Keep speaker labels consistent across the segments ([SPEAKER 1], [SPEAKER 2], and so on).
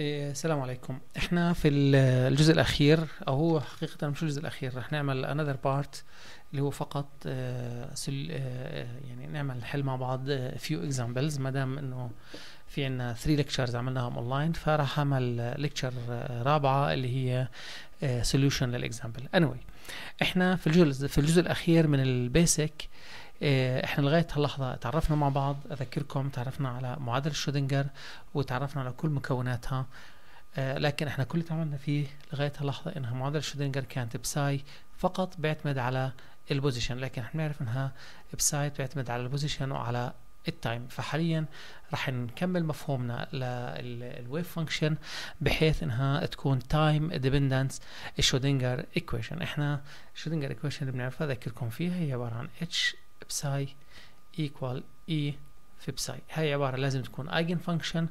[SPEAKER 1] إيه، السلام عليكم احنا في الجزء الاخير او هو حقيقه مش الجزء الاخير رح نعمل انذر بارت اللي هو فقط آه، سل آه، يعني نعمل حل مع بعض فيو آه، اكزامبلز ما دام انه في عندنا 3 ليكتشرز عملناهم اونلاين فراح اعمل ليكتشر رابعه اللي هي سوليوشن للاكزامبل anyway احنا في الجزء في الجزء الاخير من البيسك آه، احنا لغايه هاللحظه تعرفنا مع بعض اذكركم تعرفنا على معادله شرودنجر وتعرفنا على كل مكوناتها آه، لكن احنا كل اللي تعاملنا فيه لغايه هاللحظه انها معادله شرودنجر كانت بساي فقط بيعتمد على البوزيشن لكن احنا بنعرف انها بساي بتعتمد على البوزيشن وعلى التايم فحاليا رح نكمل مفهومنا للويف فانكشن بحيث انها تكون تايم ديبندنس شودنجر ايكويشن احنا شودنجر ايكويشن اللي بنعرفها اذكركم فيها هي عباره عن اتش بساي ايكوال اي في بساي هاي عباره لازم تكون ايجن فانكشن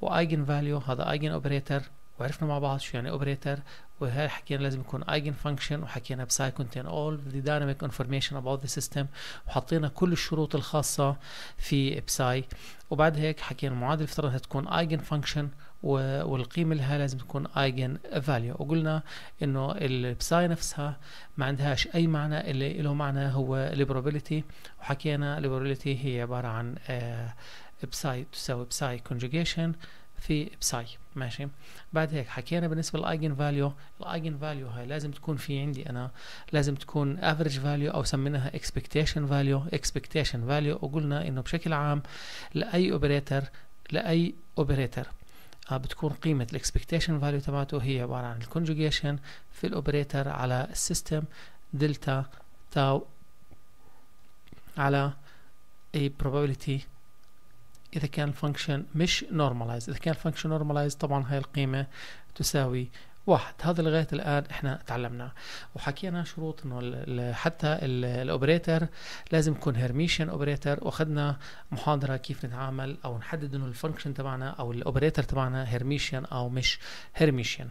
[SPEAKER 1] وايجن فاليو هذا ايجن اوبريتر وعرفنا مع بعض شو يعني اوبريتر وهي حكينا لازم يكون ايجن فانكشن وحكينا بساي كونتين اول ذا دايناميك انفورميشن اباوت ذا سيستم وحطينا كل الشروط الخاصه في بساي وبعد هيك حكينا المعادله انها تكون ايجن فانكشن والقيمه لها لازم تكون ايجن فاليو وقلنا انه البساي نفسها ما عندهاش اي معنى اللي له معنى هو البروبابيلتي وحكينا البروبابيلتي هي عباره عن آه، بساي تساوي بساي كونجوجيشن في بساي ماشي بعد هيك حكينا بالنسبه للايجن فاليو الايجن فاليو هاي لازم تكون في عندي انا لازم تكون افريج فاليو او سميناها اكسبكتيشن فاليو اكسبكتيشن فاليو وقلنا انه بشكل عام لاي اوبريتر لاي اوبريتر آه، بتكون قيمة الاكسبكتيشن فاليو تبعته هي عبارة عن الكونجوجيشن في الاوبريتر على السيستم دلتا تاو على a probability اذا كان الفانكشن مش نورماليز اذا كان الفانكشن نورماليز طبعا هاي القيمه تساوي واحد هذا لغايه الان احنا تعلمناه وحكينا شروط انه حتى الاوبريتر لازم يكون هرميشن اوبريتر واخذنا محاضره كيف نتعامل او نحدد انه الفانكشن تبعنا او الاوبريتر تبعنا هرميشن او مش هرميشن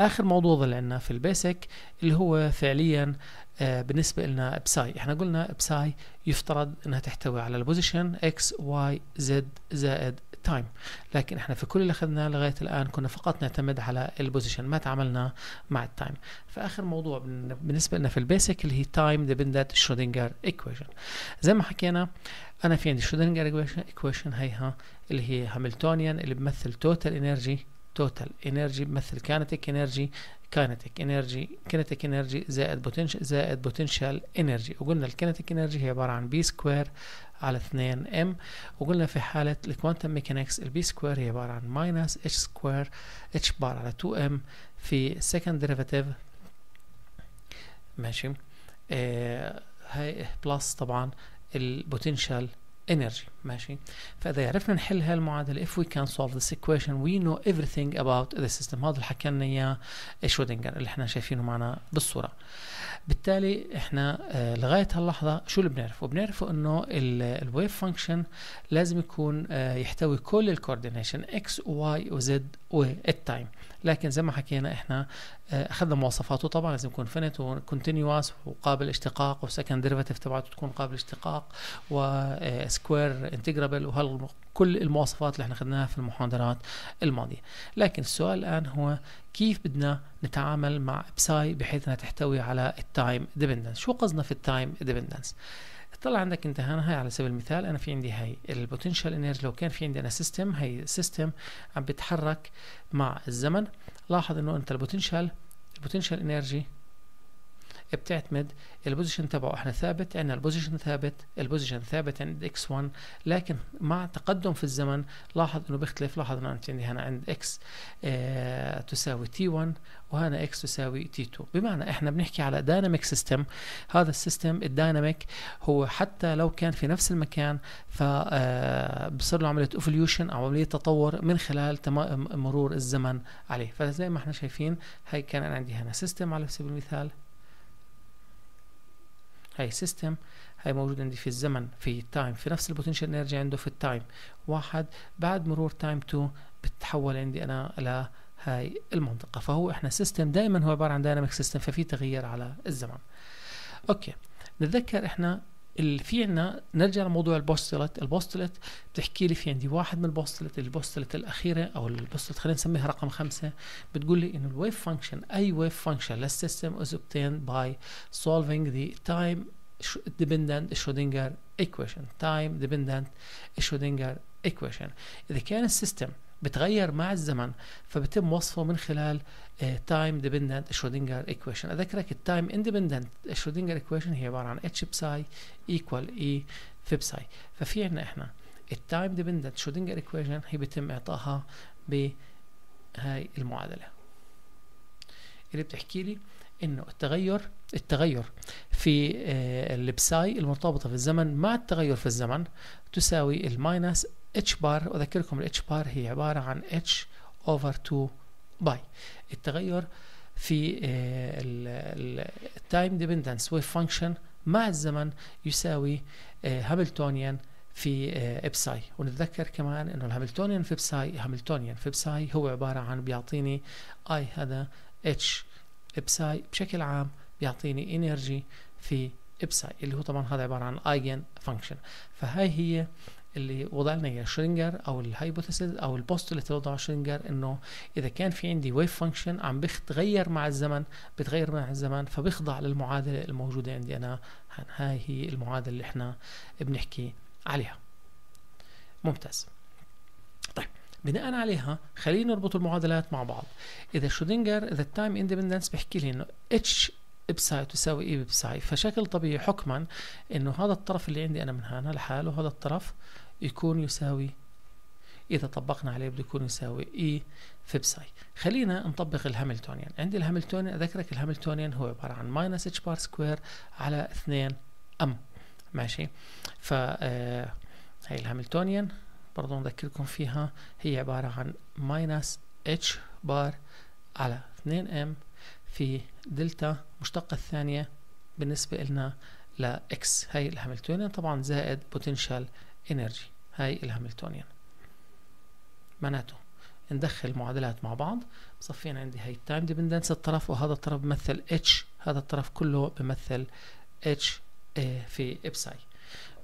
[SPEAKER 1] اخر موضوع ظل عندنا في البيسك اللي هو فعليا آه، بالنسبه لنا بساي احنا قلنا بساي يفترض انها تحتوي على البوزيشن X Y Z زائد تايم لكن احنا في كل اللي اخذناه لغايه الان كنا فقط نعتمد على البوزيشن ما تعاملنا مع التايم فاخر موضوع بالنسبه لنا في البيسك اللي هي تايم ديبندنت شرودنجر ايكويشن زي ما حكينا انا في عندي شرودنجر ايكويشن هيها اللي هي هاملتونيان اللي بمثل توتال انرجي توتال انرجي بمثل كانتيك انرجي كينيتيك انرجي كينيتيك انرجي زائد بوتنشال زائد بوتنشال انرجي وقلنا الكينيتيك انرجي هي عباره عن بي سكوير على 2 ام وقلنا في حالة الكوانتم ميكانيكس البي سكوير هي عبارة عن ماينس اتش سكوير اتش بار على 2 ام في سكند ديريفاتيف ماشي آه هاي بلس طبعا البوتنشال energy ماشي فاذا عرفنا نحل هالمعادله if we can solve this equation we know everything about the system هذا اللي حكى لنا اياه شرودنجر اللي احنا شايفينه معنا بالصوره بالتالي احنا آه، لغايه هاللحظه شو اللي بنعرفه؟ بنعرفه انه الويف فانكشن لازم يكون آه، يحتوي كل الكوردينيشن اكس وواي وزد والتايم لكن زي ما حكينا احنا آه، اخذنا مواصفاته طبعا لازم يكون فينيت وكونتينيوس وقابل اشتقاق والسكند ديريفاتيف تبعته تكون قابل اشتقاق وسكوير انتجرابل وهال كل المواصفات اللي احنا اخذناها في المحاضرات الماضية لكن السؤال الآن هو كيف بدنا نتعامل مع بساي بحيث انها تحتوي على التايم ديبندنس شو قصدنا في التايم ديبندنس طلع عندك انت هنا هاي على سبيل المثال انا في عندي هاي البوتنشال انرجي لو كان في عندي انا سيستم هاي سيستم عم بتحرك مع الزمن لاحظ انه انت البوتنشال البوتنشال انرجي بتعتمد البوزيشن تبعه احنا ثابت عندنا البوزيشن ثابت البوزيشن ثابت عند اكس 1 لكن مع تقدم في الزمن لاحظ انه بيختلف لاحظ انه عندي هنا عند اكس اه تساوي تي 1 وهنا اكس تساوي تي 2 بمعنى احنا بنحكي على دايناميك سيستم هذا السيستم الدايناميك هو حتى لو كان في نفس المكان ف آه، بصير له عمليه اوفوليوشن او عمليه تطور من خلال مرور الزمن عليه فزي ما احنا شايفين هي كان عندي هنا سيستم على سبيل المثال هاي سيستم هاي موجود عندي في الزمن في التايم في نفس البوتنشال انرجي عنده في التايم واحد بعد مرور تايم 2 بتتحول عندي انا الى هاي المنطقة فهو احنا سيستم دائما هو عبارة عن دايناميك سيستم ففي تغيير على الزمن اوكي نتذكر احنا اللي في عنا نرجع لموضوع البوستلت البوستلت بتحكي لي في عندي واحد من البوستلت البوستلت الاخيره او البوستلت خلينا نسميها رقم خمسة بتقول لي انه الويف فانكشن اي ويف فانكشن للسيستم از obtained باي solving ذا تايم ديبندنت شرودنجر ايكويشن تايم ديبندنت شرودنجر ايكويشن اذا كان السيستم بتغير مع الزمن فبتم وصفه من خلال تايم ديبندنت شرودنجر ايكويشن اذكرك التايم اندبندنت شرودنجر ايكويشن هي عباره عن اتش بساي ايكوال اي في بساي ففي عندنا احنا التايم ديبندنت شرودنجر ايكويشن هي بيتم اعطائها بهاي المعادله اللي بتحكي لي انه التغير التغير في آه، البساي المرتبطه في الزمن مع التغير في الزمن تساوي الماينس اتش بار اذكركم الاتش بار هي عباره عن اتش اوفر 2 باي التغير في التايم ديبندنس ويف فانكشن مع الزمن يساوي هاملتونيان آه، في ابساي آه، ونتذكر كمان انه الهاملتونيان في بساي هاملتونيان في بساي هو عباره عن بيعطيني اي هذا اتش ابساي بشكل عام بيعطيني انرجي في ابساي اللي هو طبعا هذا عباره عن ايجن فانكشن فهاي هي اللي وضعنا هي شرينجر او الهايبوثيسيس او البوست اللي وضعه شرينجر انه اذا كان في عندي ويف فانكشن عم بتغير مع الزمن بتغير مع الزمن فبخضع للمعادله الموجوده عندي انا هاي هي المعادله اللي احنا بنحكي عليها ممتاز طيب بناء عليها خلينا نربط المعادلات مع بعض اذا شودينجر اذا التايم اندبندنس بحكي لي انه اتش بساي تساوي اي بساي فشكل طبيعي حكما انه هذا الطرف اللي عندي انا من هنا لحاله هذا الطرف يكون يساوي اذا طبقنا عليه بده يكون يساوي اي e في بساي خلينا نطبق الهاملتونيان عندي الهاملتونيان اذكرك الهاملتونيان هو عباره عن ماينس اتش بار سكوير على 2 ام ماشي ف آه، هاي الهاملتونيان برضه نذكركم فيها هي عباره عن ماينس اتش بار على 2 ام في دلتا مشتقة الثانية بالنسبة لنا لإكس هاي الهاملتونيان طبعا زائد بوتنشال انرجي هاي الهاملتونيان معناته ندخل المعادلات مع بعض بصفين عندي هاي التايم ديبندنس الطرف وهذا الطرف بمثل اتش هذا الطرف كله بمثل اتش في ابساي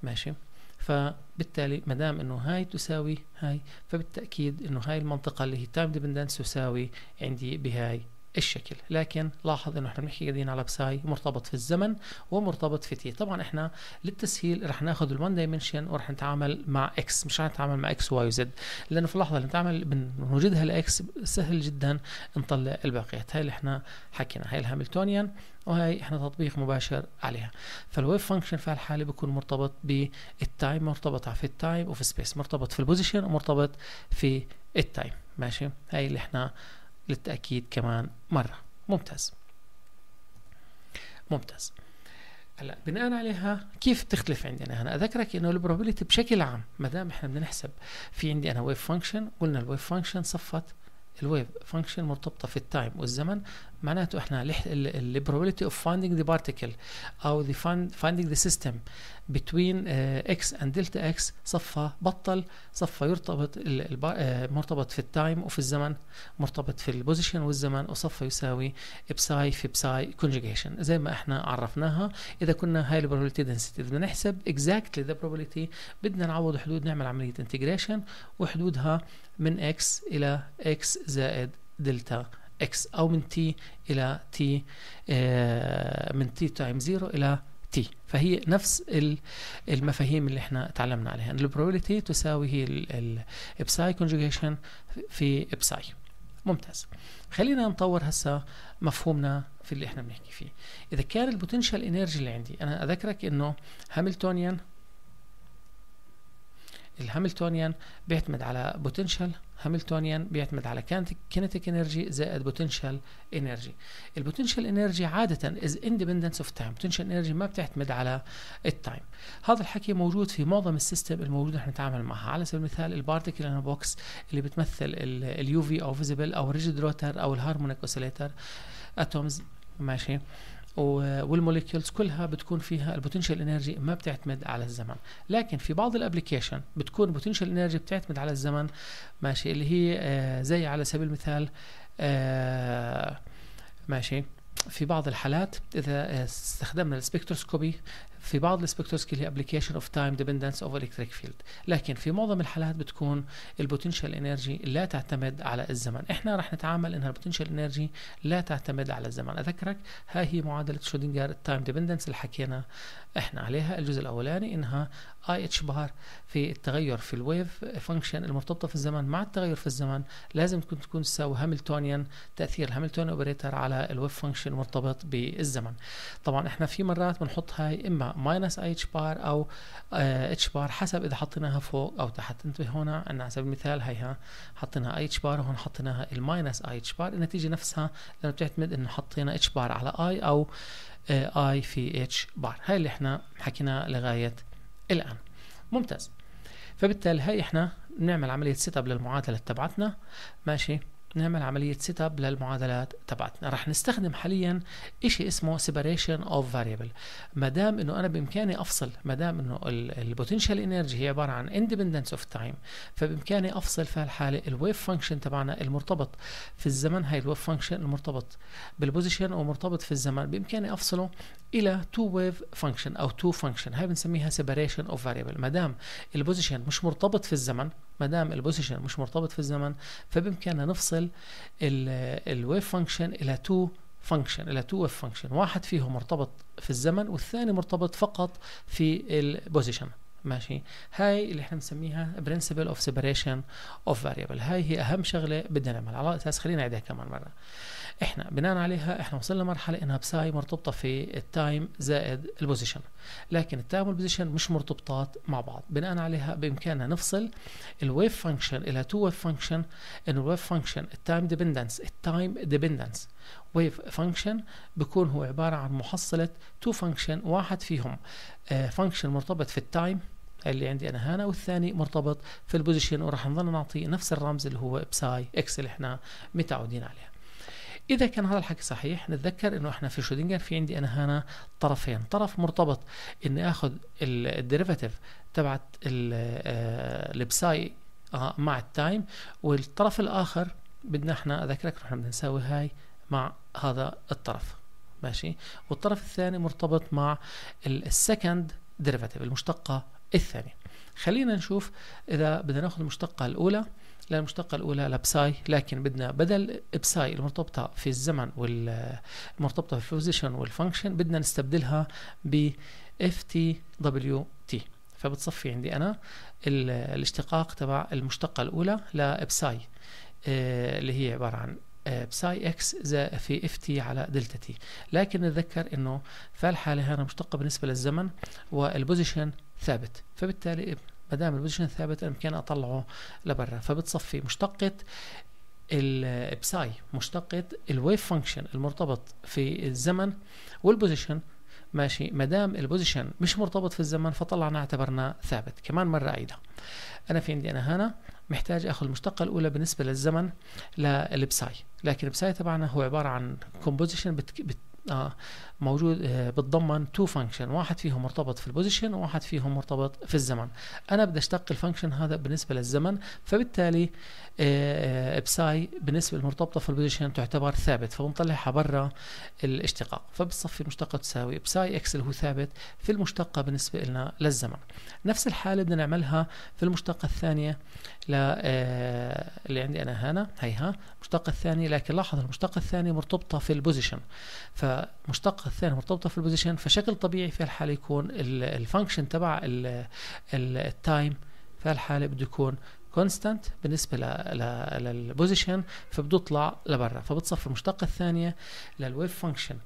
[SPEAKER 1] ماشي فبالتالي ما دام انه هاي تساوي هاي فبالتاكيد انه هاي المنطقه اللي هي تايم ديبندنس تساوي عندي بهاي الشكل لكن لاحظ انه احنا بنحكي قاعدين على بساي مرتبط في الزمن ومرتبط في تي طبعا احنا للتسهيل رح ناخذ الون دايمنشن ورح نتعامل مع اكس مش رح نتعامل مع اكس واي وزد لانه في اللحظه اللي نتعامل بنوجدها لاكس سهل جدا نطلع الباقيات هاي اللي احنا حكينا هاي الهاملتونيان وهي احنا تطبيق مباشر عليها فالويف فانكشن في هالحاله بيكون مرتبط بالتايم مرتبط في التايم وفي سبيس مرتبط في البوزيشن ومرتبط في التايم ماشي هاي اللي احنا للتأكيد كمان مرة ممتاز ممتاز هلا بناء عليها كيف بتختلف عندنا انا اذكرك انه البروبابيلتي بشكل عام ما دام احنا بدنا نحسب في عندي انا ويف فانكشن قلنا الويف فانكشن صفت الويف فانكشن مرتبطه في التايم والزمن معناته احنا البروبابيلتي اوف فايندينج ذا بارتيكل او ذا فايندينج ذا سيستم بتوين اكس اند دلتا اكس صفى بطل صفى يرتبط آه، مرتبط في التايم وفي الزمن مرتبط في البوزيشن والزمن وصفى يساوي بساي في بساي كونجيجيشن زي ما احنا عرفناها اذا كنا هاي البروبابيلتي دنسيتي بدنا نحسب اكزاكتلي ذا بروبابيلتي بدنا نعوض حدود نعمل عملية انتجريشن وحدودها من اكس إلى اكس زائد دلتا اكس او من تي الى تي آه، من تي تايم زيرو الى تي فهي نفس المفاهيم اللي احنا تعلمنا عليها البروبابيلتي تساوي هي الابساي كونجوجيشن في بساي ممتاز خلينا نطور هسه مفهومنا في اللي احنا بنحكي فيه اذا كان البوتنشال انرجي اللي عندي انا اذكرك انه هاملتونيان الهاملتونيان بيعتمد على بوتنشال هاملتونيان بيعتمد على كينيتيك انرجي زائد بوتنشال انرجي البوتنشال انرجي عاده از اندبندنس اوف تايم بوتنشال انرجي ما بتعتمد على التايم هذا الحكي موجود في معظم السيستم الموجود نحن نتعامل معها على سبيل المثال البارتيكل ان بوكس اللي بتمثل اليو في او فيزيبل او ريجيد روتر او الهارمونيك اوسيليتر اتومز ماشي والموليكيولز كلها بتكون فيها البوتنشال انرجي ما بتعتمد على الزمن لكن في بعض الابلكيشن بتكون البوتنشال انرجي بتعتمد على الزمن ماشي اللي هي آه، زي على سبيل المثال آه، ماشي في بعض الحالات اذا آه، استخدمنا السبكتروسكوبي في بعض السبكتروسكي هي ابلكيشن اوف تايم ديبندنس اوف الكتريك فيلد لكن في معظم الحالات بتكون البوتنشال انرجي لا تعتمد على الزمن احنا رح نتعامل انها البوتنشال انرجي لا تعتمد على الزمن اذكرك ها هي معادله شرودنجر التايم ديبندنس اللي حكينا احنا عليها الجزء الاولاني انها اي اتش بار في التغير في الويف فانكشن المرتبطه في الزمن مع التغير في الزمن لازم تكون تكون تساوي هاملتونيان تاثير الهاملتون اوبريتر على الويف فانكشن المرتبط بالزمن طبعا احنا في مرات بنحط هاي اما ماينس اتش بار او آه، اتش بار حسب اذا حطيناها فوق او تحت انتبه هنا عندنا على سبيل المثال هي حطينا اتش بار وهون حطيناها الماينس اتش بار النتيجه نفسها لانه بتعتمد انه حطينا اتش بار على اي او آه، اي في اتش بار هاي اللي احنا حكيناها لغايه الان ممتاز فبالتالي هاي احنا بنعمل عمليه سيت اب للمعادله تبعتنا ماشي بنعمل عملية سيت اب للمعادلات تبعتنا رح نستخدم حاليا شيء اسمه سيبريشن اوف فاريبل ما دام انه انا بامكاني افصل ما دام انه البوتنشال انرجي هي عبارة عن اندبندنس اوف تايم فبامكاني افصل في هالحالة الويف فانكشن تبعنا المرتبط في الزمن هاي الويف فانكشن المرتبط بالبوزيشن ومرتبط في الزمن بامكاني افصله الى تو ويف فانكشن او تو فانكشن هاي بنسميها سيبريشن اوف فاريبل ما دام البوزيشن مش مرتبط في الزمن ما دام البوزيشن مش مرتبط في الزمن فبامكاننا نفصل الويف فانكشن الى تو فانكشن الى تو ويف فانكشن واحد فيهم مرتبط في الزمن والثاني مرتبط فقط في البوزيشن ماشي هاي اللي احنا بنسميها برنسبل اوف سيبريشن اوف فاريبل هاي هي اهم شغله بدنا نعملها على اساس خلينا نعيدها كمان مره احنا بناء عليها احنا وصلنا لمرحله انها بساي مرتبطه في التايم زائد البوزيشن لكن التايم والبوزيشن مش مرتبطات مع بعض بناء عليها بامكاننا نفصل الويف فانكشن الى تو ويف فانكشن انه الويف فانكشن التايم ديبندنس التايم ديبندنس ويف فانكشن بيكون هو عباره عن محصله تو فانكشن واحد فيهم فانكشن آه، مرتبط في التايم اللي عندي انا هنا والثاني مرتبط في البوزيشن وراح نظل نعطيه نفس الرمز اللي هو بساي اكس اللي احنا متعودين عليه اذا كان هذا الحكي صحيح نتذكر انه احنا في شودنجر في عندي انا هنا طرفين طرف مرتبط اني اخذ الديريفاتيف تبعت البساي آه، آه، مع التايم والطرف الاخر بدنا احنا اذكرك احنا بدنا نساوي هاي مع هذا الطرف ماشي والطرف الثاني مرتبط مع السكند ديريفاتيف المشتقه الثانيه خلينا نشوف اذا بدنا ناخذ المشتقه الاولى للمشتقة الأولى لبساي لكن بدنا بدل بساي المرتبطة في الزمن والمرتبطة في البوزيشن والفانكشن بدنا نستبدلها ب اف تي دبليو تي فبتصفي عندي أنا الاشتقاق تبع المشتقة الأولى لبساي آه، اللي هي عبارة عن آه، بساي اكس في اف تي على دلتا تي لكن نتذكر انه فالحالة هنا مشتقة بالنسبة للزمن والبوزيشن ثابت فبالتالي ما دام البوزيشن ثابت انا بامكاني اطلعه لبرا فبتصفي مشتقه البساي مشتقة الويف فانكشن المرتبط في الزمن والبوزيشن ماشي ما دام البوزيشن مش مرتبط في الزمن فطلعنا اعتبرنا ثابت كمان مرة أعيدها أنا في عندي أنا هنا محتاج أخذ المشتقة الأولى بالنسبة للزمن للبساي لكن البساي تبعنا هو عبارة عن كومبوزيشن بت... آه موجود آه بتضمن تو فانكشن واحد فيهم مرتبط في البوزيشن وواحد فيهم مرتبط في الزمن انا بدي اشتق الفانكشن هذا بالنسبه للزمن فبالتالي آه, آه، بساي بالنسبه المرتبطه في البوزيشن تعتبر ثابت فبنطلعها برا الاشتقاق فبتصفي مشتقه تساوي بساي اكس اللي هو ثابت في المشتقه بالنسبه لنا للزمن نفس الحاله بدنا نعملها في المشتقه الثانيه لا آه، اللي عندي انا هنا هيها المشتقة الثاني لكن لاحظ المشتقة الثاني مرتبطه في البوزيشن فالمشتقه الثاني مرتبطه في البوزيشن فشكل طبيعي في الحاله يكون الفانكشن تبع التايم في الحاله بده يكون كونستانت بالنسبة للبوزيشن فبتطلع لبرا فبتصف المشتقة الثانية للويف فانكشن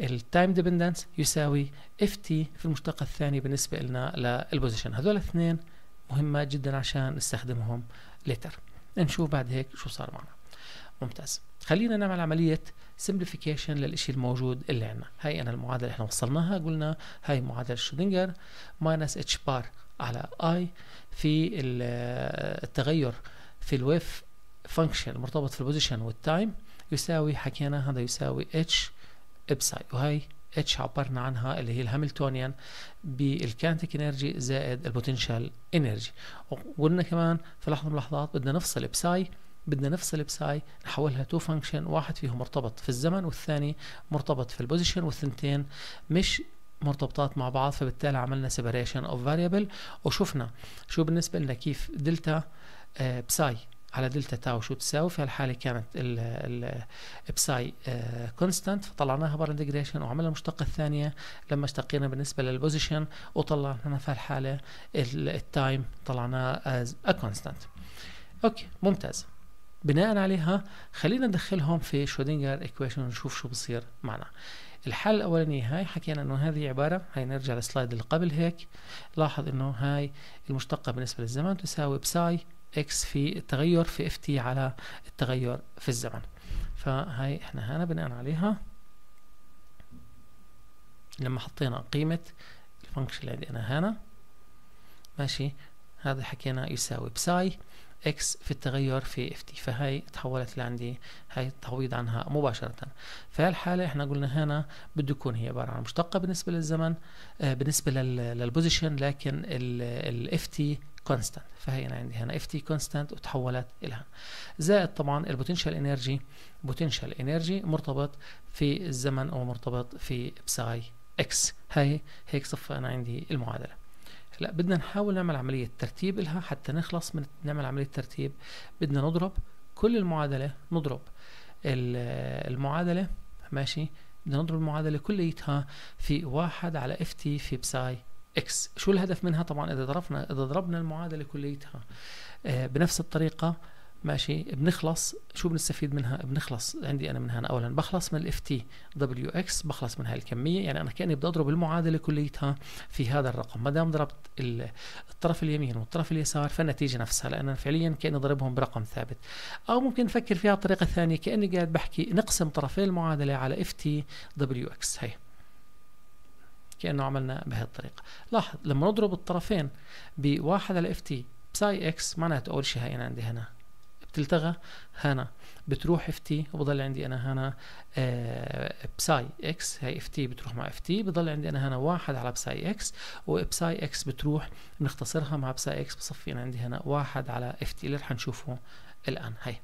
[SPEAKER 1] التايم ديبندنس يساوي اف تي في المشتقة الثانية بالنسبة لنا للبوزيشن هذول الاثنين مهمة جدا عشان نستخدمهم ليتر نشوف بعد هيك شو صار معنا ممتاز خلينا نعمل عملية سمبليفيكيشن للإشي الموجود اللي عندنا هاي أنا المعادلة اللي احنا وصلناها قلنا هاي معادلة شرودنجر ماينس اتش بار على اي في التغير في الويف فانكشن المرتبط في البوزيشن والتايم يساوي حكينا هذا يساوي اتش ابساي وهي اتش عبرنا عنها اللي هي الهاملتونيان بالكانتيك انرجي زائد البوتنشال انرجي وقلنا كمان في لحظه من اللحظات بدنا نفصل بساي بدنا نفصل بساي نحولها تو فانكشن واحد فيهم مرتبط في الزمن والثاني مرتبط في البوزيشن والثنتين مش مرتبطات مع بعض فبالتالي عملنا سيبريشن اوف فاريبل وشفنا شو بالنسبه لنا كيف دلتا آه، بساي على دلتا تاو شو تساوي في هالحاله كانت بساي كونستانت آه، فطلعناها برا انتجريشن وعملنا المشتقه الثانيه لما اشتقينا بالنسبه للبوزيشن وطلعنا في هالحاله التايم طلعناه از ا كونستانت اوكي ممتاز بناء عليها خلينا ندخلهم في شودينجر ايكويشن ونشوف شو بصير معنا الحالة الأولانية هاي حكينا إنه هذه عبارة هاي نرجع للسلايد اللي قبل هيك لاحظ إنه هاي المشتقة بالنسبة للزمن تساوي بساي اكس في التغير في اف تي على التغير في الزمن فهي احنا هنا بناء عليها لما حطينا قيمة الفانكشن اللي عندنا هنا ماشي هذا حكينا يساوي بساي اكس في التغير في اف تي فهي تحولت لعندي هاي التعويض عنها مباشرة في هالحالة احنا قلنا هنا بده يكون هي عبارة عن مشتقة بالنسبة للزمن آه بالنسبة للبوزيشن لكن الاف تي كونستانت فهي انا عندي هنا اف تي كونستانت وتحولت الى هنا زائد طبعا البوتنشال انرجي بوتنشال انرجي مرتبط في الزمن او مرتبط في بساي اكس هاي هيك صف انا عندي المعادله لا بدنا نحاول نعمل عمليه ترتيب لها حتى نخلص من نعمل عمليه ترتيب بدنا نضرب كل المعادله نضرب المعادله ماشي بدنا نضرب المعادلة كليتها في واحد على اف تي في بساي اكس شو الهدف منها طبعا اذا ضربنا اذا ضربنا المعادله كليتها آه، بنفس الطريقه ماشي بنخلص شو بنستفيد منها بنخلص عندي انا من هنا اولا بخلص من الاف تي دبليو اكس بخلص من هاي الكميه يعني انا كاني بدي اضرب المعادله كليتها في هذا الرقم ما دام ضربت الطرف اليمين والطرف اليسار فالنتيجه نفسها لان فعليا كاني ضربهم برقم ثابت او ممكن نفكر فيها بطريقه ثانيه كاني قاعد بحكي نقسم طرفي المعادله على اف تي دبليو اكس هي كأنه عملنا بهالطريقة لاحظ لما نضرب الطرفين بواحد على اف تي بساي اكس معناته أول شيء هاي أنا عندي هنا بتلتغى هنا بتروح اف تي وبضل عندي انا هنا بساي آه، اكس هاي اف تي بتروح مع اف تي بضل عندي انا هنا واحد على بساي اكس وبساي اكس بتروح بنختصرها مع بساي اكس بصفي انا عندي هنا واحد على اف تي اللي رح نشوفه الان هاي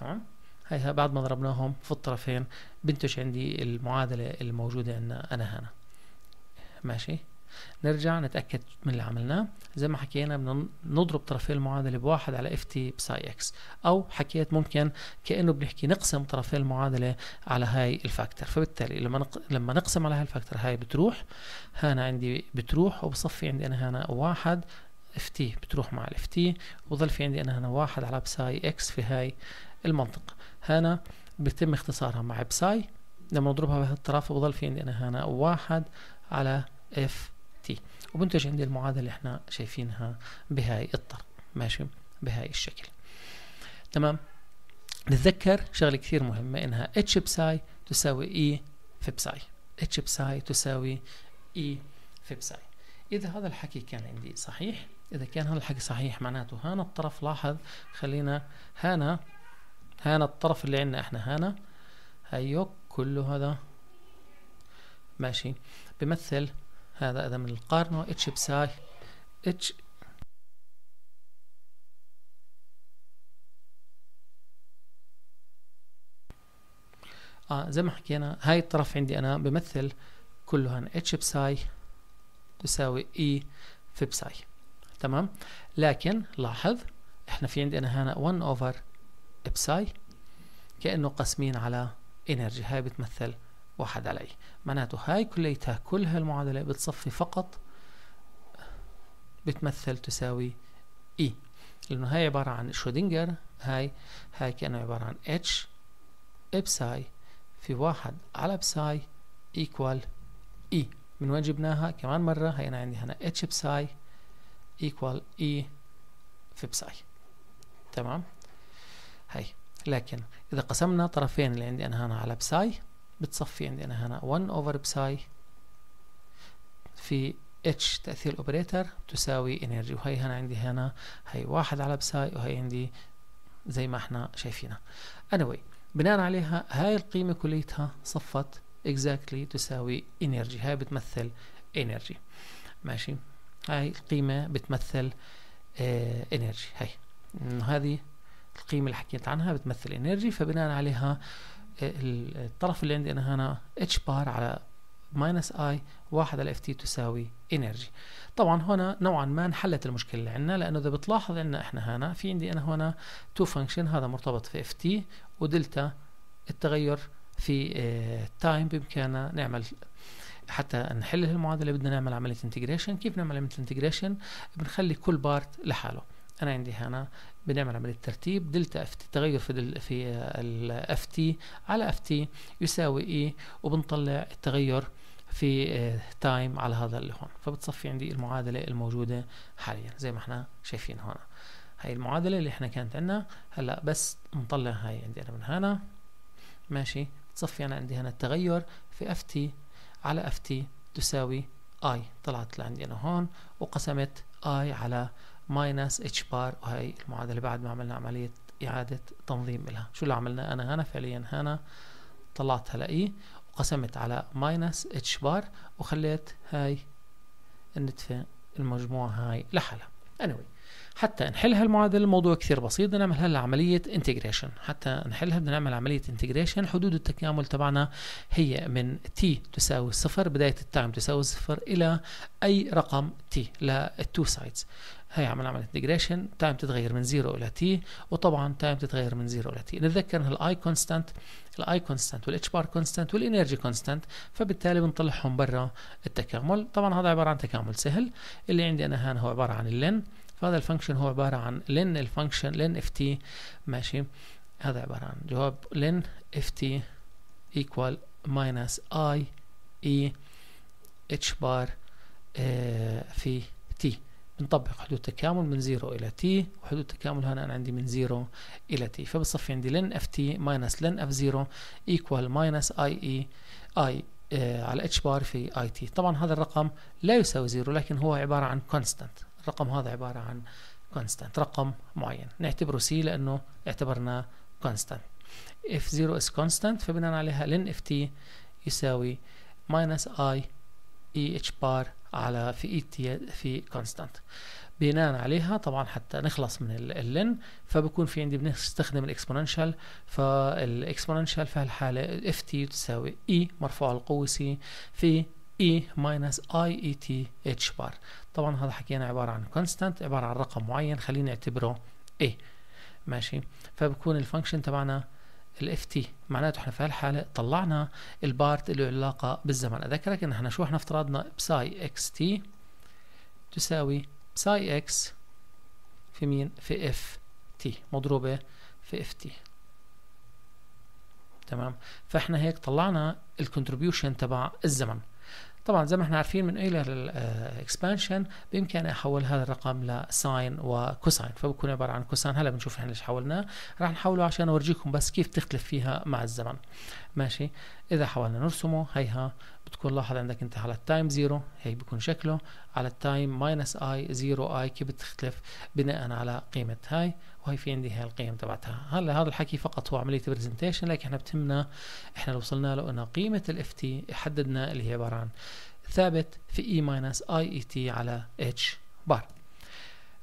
[SPEAKER 1] تمام هاي بعد ما ضربناهم في الطرفين بنتج عندي المعادله الموجوده عندنا انا هنا ماشي نرجع نتأكد من اللي عملناه زي ما حكينا بدنا نضرب طرفي المعادلة بواحد على اف تي بساي اكس أو حكيت ممكن كأنه بنحكي نقسم طرفي المعادلة على هاي الفاكتور فبالتالي لما نق... لما نقسم على هاي الفاكتور هاي بتروح هنا عندي بتروح وبصفي عندي أنا هنا واحد اف تي بتروح مع الاف تي وبضل في عندي أنا هنا واحد على بساي اكس في هاي المنطقه هنا بتم اختصارها مع بساي لما نضربها بهالطرف بضل في عندي أنا هنا واحد على اف تي وبنتج عندي المعادلة اللي احنا شايفينها بهاي الطرق ماشي بهاي الشكل تمام نتذكر شغلة كثير مهمة انها اتش بساي تساوي اي e في بساي اتش بساي تساوي اي e في بساي اذا هذا الحكي كان عندي صحيح اذا كان هذا الحكي صحيح معناته هنا الطرف لاحظ خلينا هنا هنا الطرف اللي عندنا احنا هنا هيو كله هذا ماشي بمثل هذا اذا من القارنة اتش بساي اتش آه زي ما حكينا هاي الطرف عندي أنا بمثل كله هنا اتش بساي تساوي اي في بساي تمام لكن لاحظ احنا في عندي أنا هنا 1 اوفر بساي كأنه قاسمين على انرجي هاي بتمثل واحد عليه معناته هاي كليتها كل هالمعادلة بتصفي فقط بتمثل تساوي E لأنه هاي عبارة عن شرودنجر هاي هاي كأنه عبارة عن H بساي في واحد على بساي إيكوال E من وين جبناها كمان مرة هاي أنا عندي هنا H بساي إيكوال E في بساي تمام هاي لكن إذا قسمنا طرفين اللي عندي أنا هنا على بساي بتصفي عندنا هنا 1 over بساي في اتش تأثير الأوبريتر تساوي انرجي وهي هنا عندي هنا هي واحد على بساي وهي عندي زي ما احنا شايفينها anyway بناء عليها هاي القيمة كليتها صفت exactly تساوي انرجي هاي بتمثل انرجي ماشي هاي القيمة بتمثل انرجي آه، هاي هذه القيمة اللي حكيت عنها بتمثل انرجي فبناء عليها الطرف اللي عندي انا هنا اتش بار على ماينس اي واحد على اف تي تساوي انرجي طبعا هنا نوعا ما انحلت المشكله اللي عندنا لانه اذا بتلاحظ عندنا احنا هنا في عندي انا هنا تو فانكشن هذا مرتبط في اف تي ودلتا التغير في تايم آه، بامكاننا نعمل حتى نحل المعادله بدنا نعمل عمليه انتجريشن كيف نعمل عمليه انتجريشن بنخلي كل بارت لحاله انا عندي هنا بنعمل عمليه ترتيب دلتا اف تي تغير في دل في الاف تي على اف تي يساوي اي e وبنطلع التغير في تايم آه، على هذا اللي هون فبتصفي عندي المعادله الموجوده حاليا زي ما احنا شايفين هون هاي المعادله اللي احنا كانت عندنا هلا بس نطلع هاي عندي انا من هنا ماشي بتصفي انا عندي هنا التغير في اف تي على اف تي تساوي اي طلعت لعندي انا هون وقسمت اي على ماينس اتش بار وهي المعادله بعد ما عملنا عمليه اعاده تنظيم لها شو اللي عملنا انا هنا فعليا هنا طلعتها لاي وقسمت على ماينس اتش بار وخليت هاي النتفه المجموعه هاي لحالها anyway حتى نحل هالمعادلة الموضوع كثير بسيط بدنا نعمل هلا عملية انتجريشن حتى نحلها بدنا نعمل عملية انتجريشن حدود التكامل تبعنا هي من تي تساوي صفر بداية التايم تساوي صفر إلى أي رقم تي للتو سايدز هي عمل نعمل انتجريشن تايم تتغير من 0 الى تي وطبعا تايم تتغير من 0 الى تي نتذكر ان الاي كونستانت الاي كونستانت والاتش بار كونستانت والانرجي كونستانت فبالتالي بنطلعهم برا التكامل طبعا هذا عباره عن تكامل سهل اللي عندي انا هان هو عباره عن اللين فهذا الفانكشن هو عباره عن لين الفانكشن لين اف تي ماشي هذا عباره عن جواب لين اف تي equal minus i e h bar آه، في t بنطبق حدود تكامل من 0 إلى تي وحدود تكامل هنا أنا عندي من 0 إلى تي فبصفي عندي لن اف تي ماينس لن اف 0 ايكوال ماينس اي اي اي على اتش بار في اي تي طبعا هذا الرقم لا يساوي 0 لكن هو عبارة عن كونستانت الرقم هذا عبارة عن كونستانت رقم معين نعتبره سي لأنه اعتبرناه كونستانت اف 0 is constant فبناء عليها لن اف تي يساوي minus i e h bar على في اي e في كونستانت بناء عليها طبعا حتى نخلص من اللن فبكون في عندي بنستخدم الاكسبوننشال فالاكسبوننشال في هالحاله اف تي تساوي اي e مرفوع القوه سي في اي ماينس اي اي تي اتش بار طبعا هذا حكينا عباره عن كونستانت عباره عن رقم معين خلينا نعتبره اي ماشي فبكون الفانكشن تبعنا الاف تي معناته احنا في هالحاله طلعنا البارت اللي له علاقه بالزمن اذكرك ان احنا شو احنا افترضنا بساي اكس تي تساوي بساي اكس في مين في اف تي مضروبه في اف تي تمام فاحنا هيك طلعنا الكونتريبيوشن تبع الزمن طبعا زي ما احنا عارفين من ايلر الاكسبانشن آه، بامكاني احول هذا الرقم لساين وكوساين فبكون عباره عن كوساين هلا بنشوف احنا ليش حولناه راح نحوله عشان اورجيكم بس كيف تختلف فيها مع الزمن ماشي اذا حاولنا نرسمه هيها بتكون لاحظ عندك انت على التايم زيرو هيك بيكون شكله على التايم ماينس اي زيرو اي كيف بتختلف بناء على قيمة هاي وهي في عندي هاي القيم تبعتها هلا هذا الحكي فقط هو عملية برزنتيشن لكن احنا بتهمنا احنا اللي وصلنا له انه قيمة الاف تي حددنا اللي هي عبارة عن ثابت في اي ماينس اي اي تي على اتش بار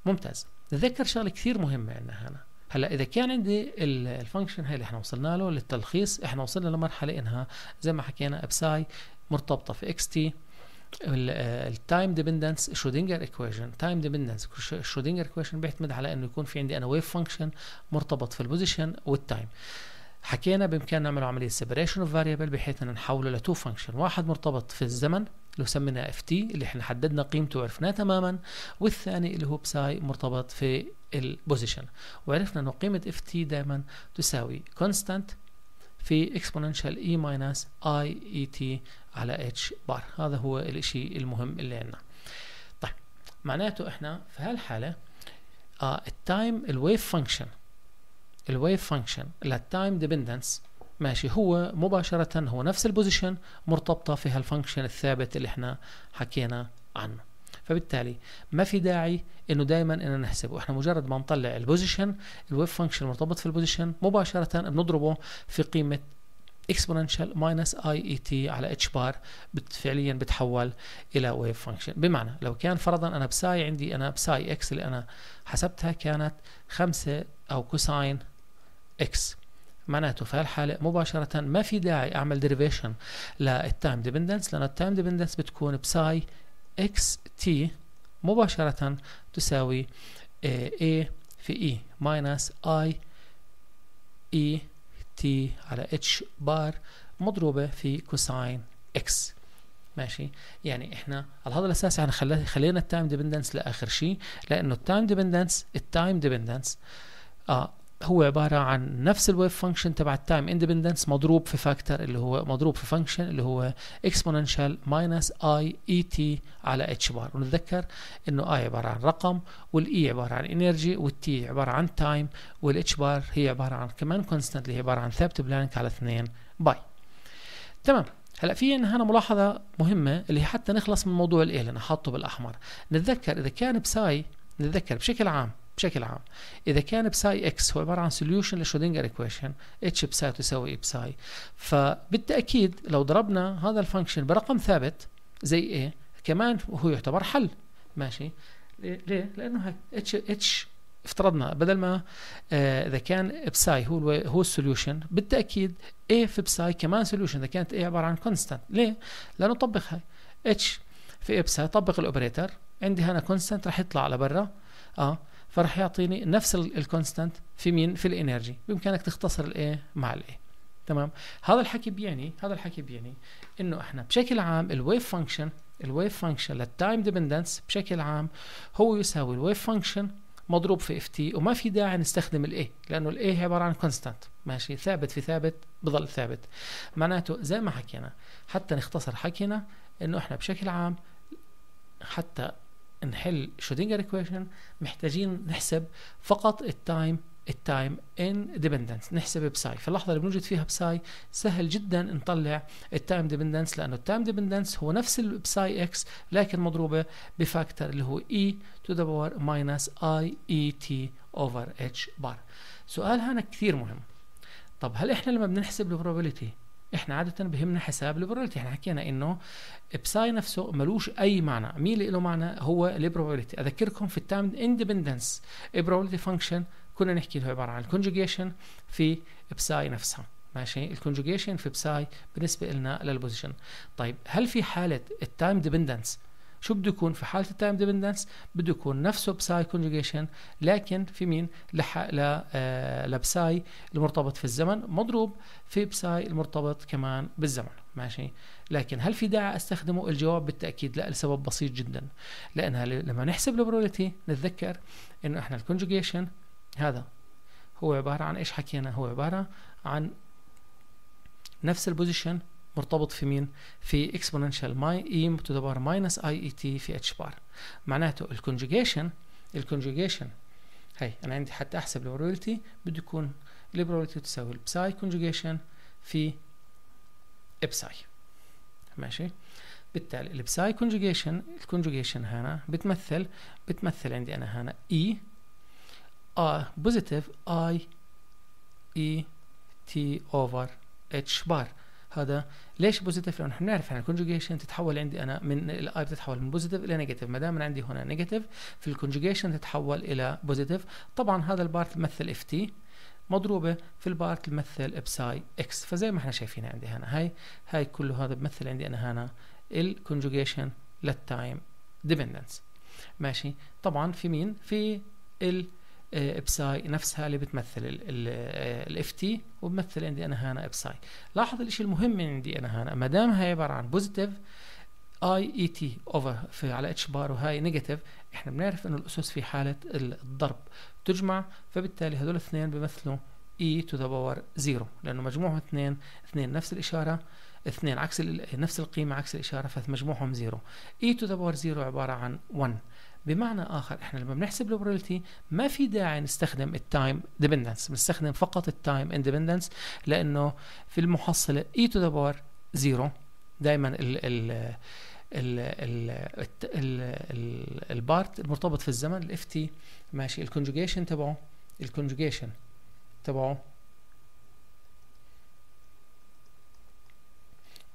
[SPEAKER 1] ممتاز نتذكر شغله كثير مهمه عندنا هنا هلا اذا كان عندي الفانكشن هاي اللي احنا وصلنا له للتلخيص احنا وصلنا لمرحله انها زي ما حكينا بساي مرتبطه في اكس تي التايم ديبندنس شرودنجر ايكويشن تايم ديبندنس شرودنجر ايكويشن بيعتمد على انه يكون في عندي انا ويف فانكشن مرتبط في البوزيشن والتايم حكينا بامكاننا نعمل عمليه سيبريشن اوف فاريبل بحيث ان نحوله لتو فانكشن واحد مرتبط في الزمن اللي سميناه اف تي اللي احنا حددنا قيمته وعرفناه تماما والثاني اللي هو بساي مرتبط في البوزيشن وعرفنا انه قيمه اف تي دائما تساوي كونستانت في اكسبوننشال اي ماينس اي اي تي على اتش بار هذا هو الشيء المهم اللي عندنا طيب معناته احنا في هالحاله التايم الويف فانكشن الويف فانكشن للتايم ديبندنس ماشي هو مباشرة هو نفس البوزيشن مرتبطة في هالفانكشن الثابت اللي احنا حكينا عنه فبالتالي ما في داعي انه دائما اننا نحسبه احنا مجرد ما نطلع البوزيشن الويف فانكشن مرتبط في البوزيشن مباشره بنضربه في قيمه اكسبوننشال ماينس اي اي تي على اتش بار فعليا بتحول الى ويف فانكشن بمعنى لو كان فرضا انا بساي عندي انا بساي اكس اللي انا حسبتها كانت 5 او كوساين اكس معناته في هالحالة مباشرة ما في داعي أعمل ديريفيشن للتايم ديبندنس لأن التايم ديبندنس بتكون بساي اكس تي مباشرة تساوي A في E ماينس I E T على H بار مضروبة في كوساين X ماشي يعني احنا على هذا الاساس يعني خلينا التايم ديبندنس لاخر شيء لانه التايم ديبندنس التايم ديبندنس اه هو عبارة عن نفس الويف فانكشن تبع التايم اندبندنس مضروب في فاكتور اللي هو مضروب في فانكشن اللي هو اكسبوننشال ماينس اي اي تي على اتش بار ونتذكر انه اي عبارة عن رقم والاي e عبارة عن انرجي والتي عبارة عن تايم والاتش بار هي عبارة عن كمان كونستنت اللي هي عبارة عن ثابت بلانك على 2 باي تمام هلا في عندنا هنا ملاحظة مهمة اللي هي حتى نخلص من موضوع الايه اللي انا حاطه بالاحمر نتذكر اذا كان بساي نتذكر بشكل عام بشكل عام اذا كان بساي اكس هو عباره عن سوليوشن لشودنجر ايكويشن اتش بساي تساوي اي بساي فبالتاكيد لو ضربنا هذا الفانكشن برقم ثابت زي ايه كمان هو يعتبر حل ماشي ليه؟ لانه هيك اتش اتش افترضنا بدل ما آه، اذا كان بساي هو هو السوليوشن بالتاكيد اي في بساي كمان سوليوشن اذا كانت اي عباره عن كونستانت ليه؟ لانه طبق هاي اتش في اي بساي طبق الاوبريتر عندي هنا كونستانت رح يطلع لبرا اه فراح يعطيني نفس الكونستانت في مين في الانرجي بامكانك تختصر الايه مع الايه تمام هذا الحكي بيعني هذا الحكي بيعني انه احنا بشكل عام الويف فانكشن الويف فانكشن للتايم ديبندنس بشكل عام هو يساوي الويف فانكشن مضروب في اف تي وما في داعي نستخدم الاي لانه الاي عباره عن كونستانت ماشي ثابت في ثابت بضل ثابت معناته زي ما حكينا حتى نختصر حكينا انه احنا بشكل عام حتى نحل شودينجر ايكويشن محتاجين نحسب فقط التايم التايم ان ديبندنس نحسب بساي في اللحظه اللي بنوجد فيها بساي سهل جدا نطلع التايم ديبندنس لانه التايم ديبندنس هو نفس البساي اكس لكن مضروبه بفاكتور اللي هو اي تو ذا باور ماينس اي اي تي اوفر اتش بار سؤال هنا كثير مهم طب هل احنا لما بنحسب البروبابيلتي احنا عاده بهمنا حساب البروبابيلتي احنا حكينا انه بساي نفسه ملوش اي معنى مين اللي له معنى هو البروبابيلتي اذكركم في التايم اندبندنس البروبابيلتي فانكشن كنا نحكي له عباره عن الكونجوجيشن في بساي نفسها ماشي الكونجوجيشن في بساي بالنسبه لنا للبوزيشن طيب هل في حاله التايم ديبندنس شو بده يكون في حاله التايم ديبندنس بده يكون نفسه بساي كونجيجيشن لكن في مين لحق ل... آه، لبساي المرتبط في الزمن مضروب في بساي المرتبط كمان بالزمن ماشي لكن هل في داعي استخدمه الجواب بالتاكيد لا لسبب بسيط جدا لانها لما نحسب البروبابيلتي نتذكر انه احنا الكونجوجيشن هذا هو عباره عن ايش حكينا هو عباره عن نفس البوزيشن مرتبط في مين؟ في اكسبوننشال ماي اي تو ذا بار ماينس اي اي تي في اتش بار معناته الكونجوجيشن الكونجوجيشن هي انا عندي حتى احسب البروبابيلتي بده يكون البروبابيلتي تساوي البساي كونجوجيشن في ابساي ماشي بالتالي البساي كونجوجيشن الكونجوجيشن هنا بتمثل بتمثل عندي انا هنا اي ا بوزيتيف اي اي تي اوفر اتش بار هذا ليش بوزيتيف لانه احنا بنعرف يعني الكونجوجيشن تتحول عندي انا من الاي بتتحول من بوزيتيف الى نيجاتيف ما دام انا عندي هنا نيجاتيف في الكونجوجيشن تتحول الى بوزيتيف طبعا هذا البارت مثل اف تي مضروبه في البارت تمثل بساي اكس فزي ما احنا شايفين عندي هنا هاي هاي كله هذا بمثل عندي انا هنا الكونجوجيشن للتايم ديبندنس ماشي طبعا في مين في ال بساي نفسها اللي بتمثل الاف تي آه، وبمثل عندي انا هنا بساي لاحظ الاشي المهم عندي انا هنا ما دام هي عباره عن بوزيتيف اي اي تي اوفر في على اتش بار وهاي نيجاتيف احنا بنعرف انه الاسس في حاله الضرب تجمع فبالتالي هذول الاثنين بيمثلوا اي تو ذا باور زيرو لانه مجموعهم اثنين اثنين نفس الاشاره اثنين عكس نفس القيمه عكس الاشاره فمجموعهم زيرو اي تو ذا باور زيرو عباره عن 1 بمعنى اخر احنا لما بنحسب البروبابيلتي ما في داعي نستخدم التايم ديبندنس بنستخدم فقط التايم اندبندنس لانه في المحصله اي تو ذا باور زيرو دائما ال ال ال ال ال البارت المرتبط في الزمن الاف تي ماشي الكونجوجيشن تبعه الكونجوجيشن تبعه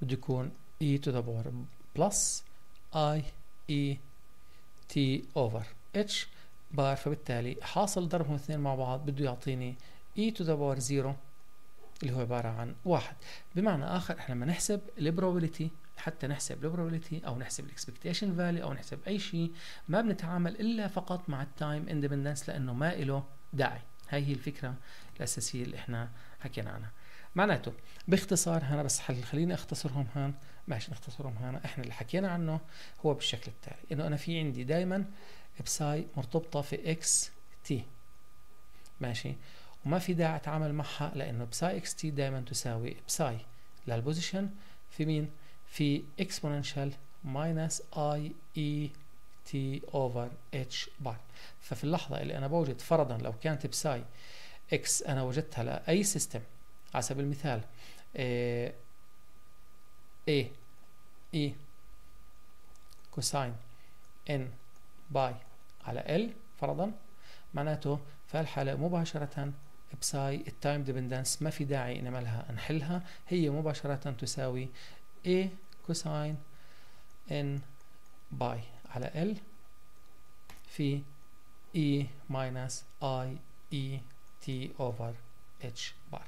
[SPEAKER 1] بده يكون اي تو ذا باور بلس اي اي تي اوفر اتش بار فبالتالي حاصل ضربهم اثنين مع بعض بده يعطيني اي تو ذا باور زيرو اللي هو عبارة عن واحد بمعنى آخر احنا لما نحسب probability حتى نحسب probability أو نحسب الاكسبكتيشن فاليو أو نحسب أي شيء ما بنتعامل إلا فقط مع التايم اندبندنس لأنه ما إله داعي هاي هي الفكرة الأساسية اللي احنا حكينا عنها معناته باختصار هنا بس حل خليني اختصرهم هان ماشي نختصرهم هنا احنا اللي حكينا عنه هو بالشكل التالي انه انا في عندي دائما بساي مرتبطه في اكس تي ماشي وما في داعي اتعامل معها لانه بساي اكس تي دائما تساوي بساي للبوزيشن في مين في اكسبوننشال ماينس اي اي تي اوفر اتش بار ففي اللحظه اللي انا بوجد فرضا لو كانت بساي اكس انا وجدتها لاي سيستم على سبيل المثال ايه ايه اي كوساين ان باي على ال فرضا معناته في الحالة مباشرة بساي التايم ديبندنس ما في داعي نعملها نحلها هي مباشرة تساوي A كوساين N باي على L في E ماينس I E T over H بار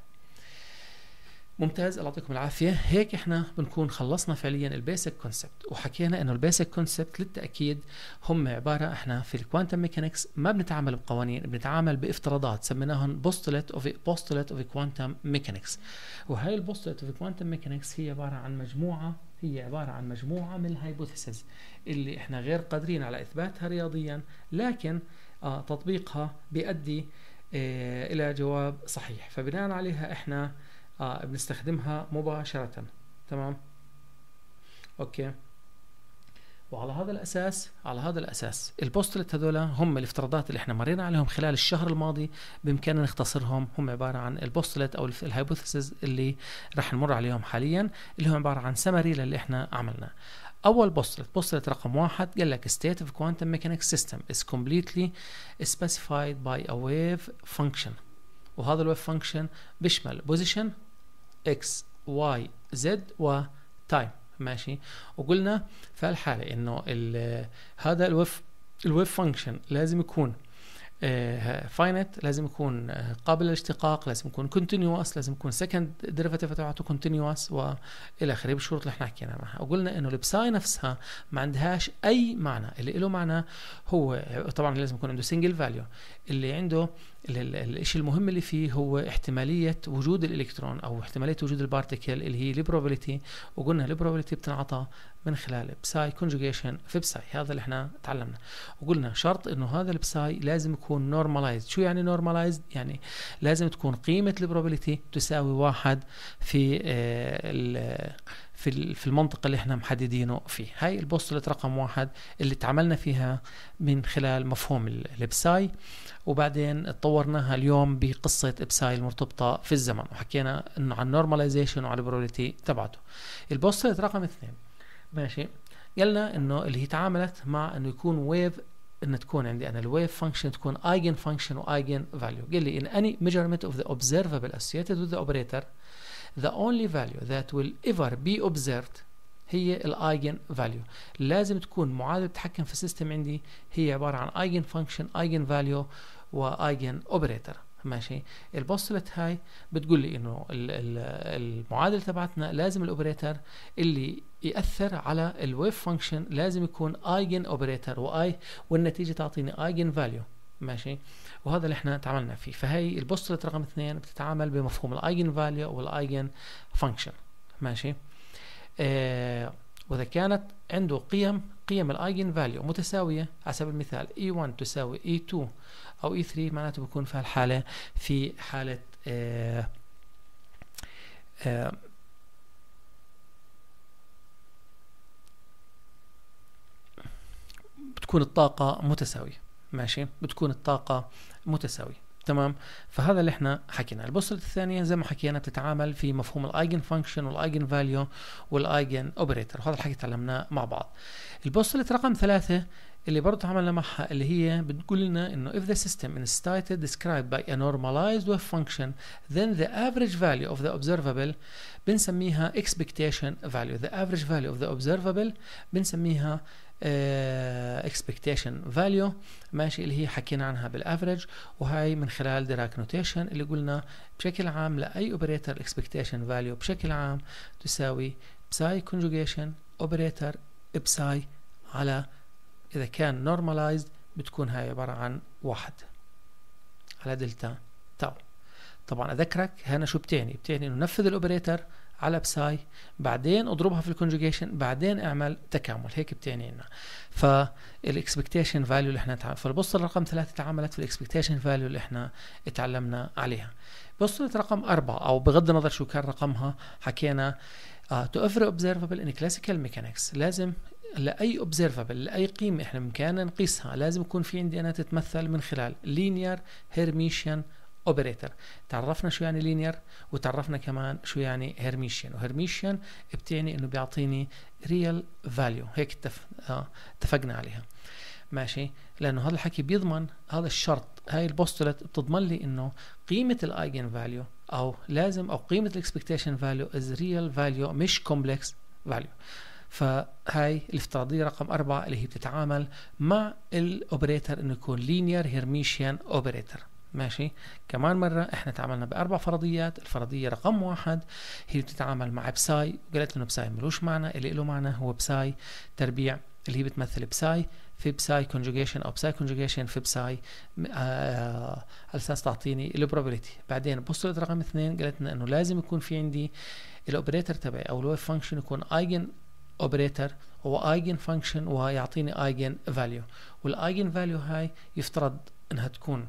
[SPEAKER 1] ممتاز الله يعطيكم العافيه هيك احنا بنكون خلصنا فعليا البيسك كونسبت وحكينا انه البيسك كونسبت للتاكيد هم عباره احنا في الكوانتم ميكانكس ما بنتعامل بقوانين بنتعامل بافتراضات سميناهم بوستلت اوف بوستلت اوف كوانتم ميكانكس وهي البوستلت اوف كوانتم ميكانكس هي عباره عن مجموعه هي عباره عن مجموعه من الهايبوثيسز اللي احنا غير قادرين على اثباتها رياضيا لكن آه تطبيقها بيؤدي آه الى جواب صحيح فبناء عليها احنا آه بنستخدمها مباشرة تمام اوكي وعلى هذا الاساس على هذا الاساس البوستلت هذول هم الافتراضات اللي احنا مرينا عليهم خلال الشهر الماضي بامكاننا نختصرهم هم عباره عن البوستلت او الهايبوثيسز اللي راح نمر عليهم حاليا اللي هم عباره عن سمري للي احنا عملناه اول بوستلت بوستلت رقم واحد قال لك state of quantum mechanics system is completely specified by a wave function وهذا الويف فانكشن بيشمل بوزيشن اكس واي زد تايم ماشي وقلنا في الحالة انه هذا الويف الويف فانكشن لازم يكون فاينت آه، لازم يكون آه، قابل للاشتقاق لازم يكون كونتينيوس لازم يكون سكند ديريفاتيف تبعته كونتينيوس والى اخره بالشروط اللي احنا حكينا معها وقلنا انه البساي نفسها ما عندهاش اي معنى اللي له معنى هو طبعا لازم يكون عنده سنجل فاليو اللي عنده الشيء المهم اللي فيه هو احتمالية وجود الإلكترون أو احتمالية وجود البارتيكل اللي هي البروبابيلتي وقلنا البروبابيلتي بتنعطى من خلال بساي كونجوجيشن في بساي هذا اللي احنا تعلمنا وقلنا شرط انه هذا البساي لازم يكون نورماليزد شو يعني نورماليزد يعني لازم تكون قيمة البروبابيلتي تساوي واحد في آه، ال في في المنطقه اللي احنا محددينه فيه هاي البوستلت رقم واحد اللي تعاملنا فيها من خلال مفهوم الابساي وبعدين طورناها اليوم بقصه بساي المرتبطه في الزمن وحكينا انه عن النورماليزيشن وعلى البروبابيلتي تبعته البوستلت رقم اثنين ماشي قلنا انه اللي هي تعاملت مع انه يكون ويف ان تكون عندي انا الويف فانكشن تكون ايجن فانكشن وايجن فاليو قال لي ان اني ميجرمنت اوف ذا اوبزرفبل اسوسييتد وذ ذا operator the only value that will ever be observed هي الايجن فاليو لازم تكون معادله بتتحكم في السيستم عندي هي عباره عن ايجن فانكشن ايجن فاليو وايجن اوبريتور ماشي البوستلت هاي بتقول لي انه المعادله تبعتنا لازم الاوبريتور اللي ياثر على الويف فانكشن لازم يكون ايجن اوبريتور واي والنتيجه تعطيني ايجن فاليو ماشي وهذا اللي احنا تعاملنا فيه فهي البوستلت رقم اثنين بتتعامل بمفهوم الايجن فاليو والايجن فانكشن ماشي آه واذا كانت عنده قيم قيم الايجن فاليو متساويه على سبيل المثال اي e 1 تساوي اي e 2 او اي e 3 معناته بكون في هالحاله في حاله آه آه بتكون الطاقة متساوية ماشي بتكون الطاقة متساوي تمام فهذا اللي احنا حكينا البوصله الثانيه زي ما حكينا بتتعامل في مفهوم الايجن فانكشن والايجن فاليو والايجن اوبريتور وهذا الحكي تعلمناه مع بعض البوصله رقم ثلاثه اللي برضه تعاملنا معها اللي هي بتقول لنا انه if the system is stated described by a normalized wave function then the average value of the observable بنسميها expectation value the average value of the observable بنسميها اكسبكتيشن آه، فاليو ماشي اللي هي حكينا عنها بالافرج وهي من خلال دراك نوتيشن اللي قلنا بشكل عام لاي اوبريتر اكسبكتيشن فاليو بشكل عام تساوي بساي كونجوجيشن اوبريتر بساي على اذا كان نورماليزد بتكون هاي عباره عن واحد على دلتا تاو طبعا اذكرك هنا شو بتعني بتعني انه نفذ الاوبريتر على بساي بعدين اضربها في الكونجوجيشن بعدين اعمل تكامل هيك بتعني لنا فالاكسبكتيشن فاليو اللي احنا تعمل. فالبوصله رقم ثلاثه تعاملت في الاكسبكتيشن فاليو اللي احنا اتعلمنا عليها بوصله رقم أربعة او بغض النظر شو كان رقمها حكينا تو افري اوبزرفبل ان كلاسيكال ميكانكس لازم لاي اوبزرفبل لاي قيمه احنا بامكاننا نقيسها لازم يكون في عندي انا تتمثل من خلال لينير هيرميشن اوبريتر تعرفنا شو يعني لينير وتعرفنا كمان شو يعني هرميشيان وهرميشيان بتعني انه بيعطيني ريال فاليو هيك آه، اتفقنا عليها ماشي لانه هذا الحكي بيضمن هذا الشرط هاي البوستولات بتضمن لي انه قيمه الايجن فاليو او لازم او قيمه الاكسبكتيشن فاليو از ريال فاليو مش كومبلكس فاليو فهاي الافتراضية رقم أربعة اللي هي بتتعامل مع الأوبريتر إنه يكون لينير هيرميشيان أوبريتر ماشي كمان مرة احنا تعاملنا بأربع فرضيات الفرضية رقم واحد هي بتتعامل مع بساي وقالت انه بساي ملوش معنى اللي له معنى هو بساي تربيع اللي هي بتمثل بساي في بساي كونجوجيشن او بساي كونجوجيشن في بساي على آه، اساس تعطيني البروبابيلتي بعدين بوصلت رقم اثنين قالت لنا انه لازم يكون في عندي الاوبريتر تبعي او الويف فانكشن يكون ايجن اوبريتر هو ايجن فانكشن ويعطيني ايجن فاليو والايجن فاليو هاي يفترض انها تكون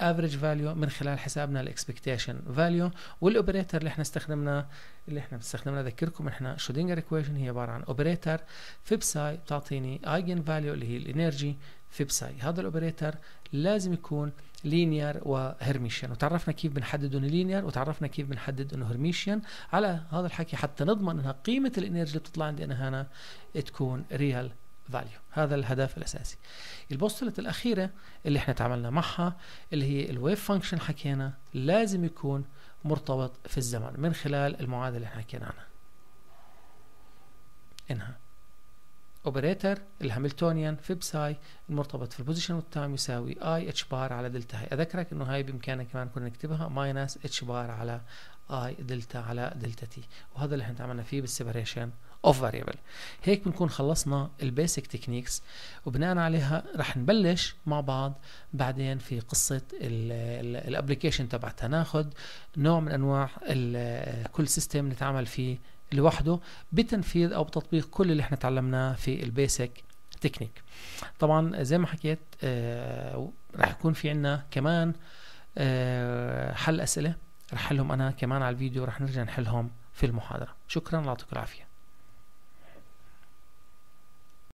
[SPEAKER 1] افريج فاليو من خلال حسابنا الاكسبكتيشن فاليو والاوبريتر اللي احنا استخدمناه اللي احنا استخدمناه اذكركم احنا شودينجر ايكويشن هي عباره عن اوبريتر فيبساي بتعطيني ايجن فاليو اللي هي الانرجي فيبساي هذا الاوبريتر لازم يكون لينير وهرميشيان وتعرفنا كيف بنحدد انه لينير وتعرفنا كيف بنحدد انه هرميشيان على هذا الحكي حتى نضمن انها قيمه الانرجي اللي بتطلع عندي انا هنا تكون ريال فاليو هذا الهدف الاساسي البوستلت الاخيره اللي احنا تعاملنا معها اللي هي الويف فانكشن حكينا لازم يكون مرتبط في الزمن من خلال المعادله اللي احنا حكينا عنها انها اوبريتر الهاملتونيان في بساي المرتبط في البوزيشن والتايم يساوي اي اتش بار على دلتا هاي اذكرك انه هاي بامكاننا كمان كنا نكتبها ماينس اتش بار على اي دلتا على دلتا تي وهذا اللي احنا تعاملنا فيه بالسيبريشن اوف فاريبل هيك بنكون خلصنا البيسك تكنيكس وبناء عليها رح نبلش مع بعض بعدين في قصه الابلكيشن تبعتها ناخذ نوع من انواع كل سيستم نتعامل فيه لوحده بتنفيذ او بتطبيق كل اللي احنا تعلمناه في البيسك تكنيك طبعا زي ما حكيت آه، رح يكون في عنا كمان آه، حل اسئله رح حلهم انا كمان على الفيديو رح نرجع نحلهم في المحاضره شكرا يعطيكم العافيه